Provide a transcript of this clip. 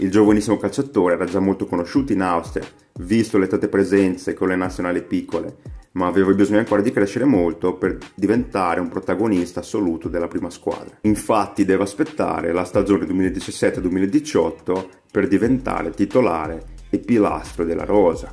Il giovanissimo calciatore era già molto conosciuto in Austria, visto le tante presenze con le nazionali piccole, ma aveva bisogno ancora di crescere molto per diventare un protagonista assoluto della prima squadra. Infatti deve aspettare la stagione 2017-2018 per diventare titolare e pilastro della rosa.